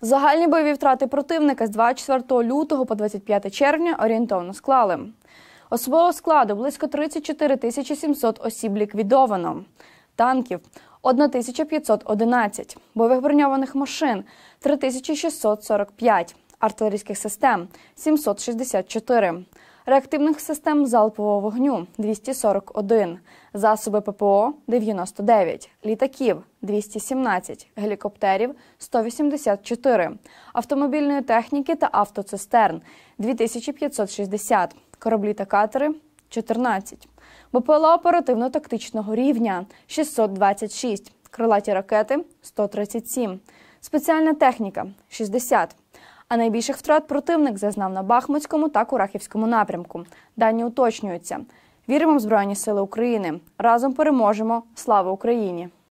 Загальні бойові втрати противника з 24 лютого по 25 червня орієнтовно склали. Особового складу близько 34 тисячі 700 осіб ліквідовано, танків 1511, бойових броньованих машин 3645, артилерійських систем 764, реактивних систем залпового вогню 241, засоби ППО 99, літаків 217, гелікоптерів 184, автомобільної техніки та автоцистерн 2560, кораблі та катери 14, БПЛА оперативно-тактичного рівня 626, крилаті ракети 137, спеціальна техніка 60, а найбільших втрат противник зазнав на Бахмутському та Курахівському напрямку. Дані уточнюються. Віримо в Збройні Сили України. Разом переможемо. Слава Україні!